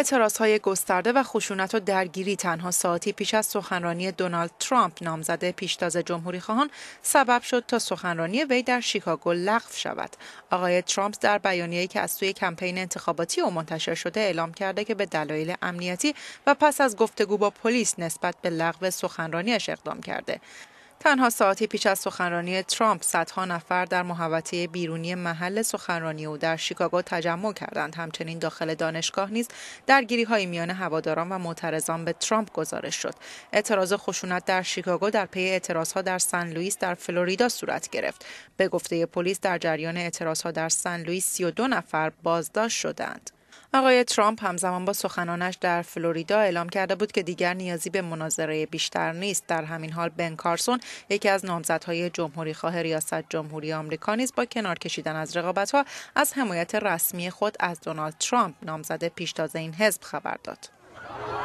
اعتراض های گسترده و خشونت و درگیری تنها ساعتی پیش از سخنرانی دونالد ترامپ نامزده پیشتاز جمهوری خواهان سبب شد تا سخنرانی وی در شیکاگو لغو شود. آقای ترامپ در بیانیه‌ای که از سوی کمپین انتخاباتی او منتشر شده اعلام کرده که به دلایل امنیتی و پس از گفتگو با پلیس نسبت به لغو سخنرانیش اقدام کرده. تنها ساعتی پیش از سخنرانی ترامپ صدها نفر در محوطه بیرونی محل سخنرانی او در شیکاگو تجمع کردند همچنین داخل دانشگاه نیز درگیری های میان هواداران و معترضان به ترامپ گزارش شد اعتراض خشونت در شیکاگو در پی اعتراضها در سن لوئیس در فلوریدا صورت گرفت به گفته پلیس در جریان اعتراضها در سن لوئیس 32 نفر بازداشت شدند آقای ترامپ همزمان با سخنانش در فلوریدا اعلام کرده بود که دیگر نیازی به مناظره بیشتر نیست در همین حال بن کارسون یکی از نامزدهای جمهوری خواه ریاست جمهوری آمریکا نیز با کنار کشیدن از رقابت از حمایت رسمی خود از دونالد ترامپ نامزد پیشتاز این حزب خبر داد